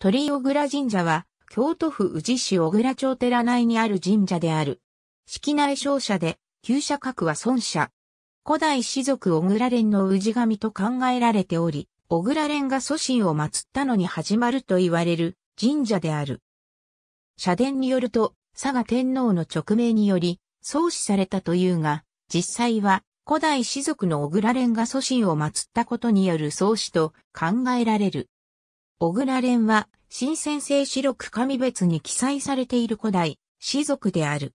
鳥居小倉神社は、京都府宇治市小倉町寺内にある神社である。式内商社で、旧社格は孫社。古代士族小倉連の氏神と考えられており、小倉連が祖神を祀ったのに始まると言われる神社である。社殿によると、佐賀天皇の勅命により、創始されたというが、実際は、古代士族の小倉連が祖神を祀ったことによる創始と考えられる。小倉蓮は、新先生白く神別に記載されている古代、氏族である。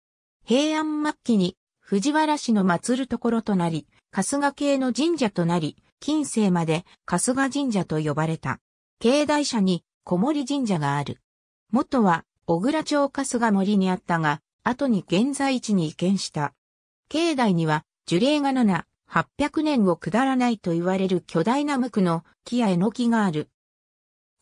平安末期に、藤原氏の祀るところとなり、春日系の神社となり、近世まで春日神社と呼ばれた。境内社に小森神社がある。元は小倉町春日森にあったが、後に現在地に移転した。境内には樹齢が7、800年を下らないと言われる巨大な無垢の木やえの木がある。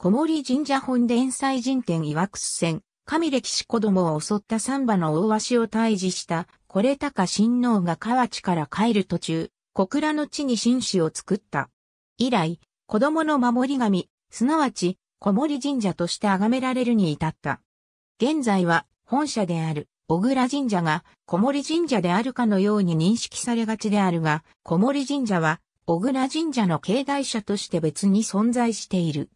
小森神社本殿祭神殿岩楠戦、神歴史子供を襲った三馬の大鷲を退治した、これ高親王が河内から帰る途中、小倉の地に新種を作った。以来、子供の守り神、すなわち、小森神社として崇められるに至った。現在は、本社である、小倉神社が、小森神社であるかのように認識されがちであるが、小森神社は、小倉神社の境内社として別に存在している。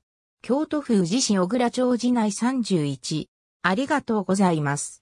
京都府宇治市小倉町寺内31。ありがとうございます。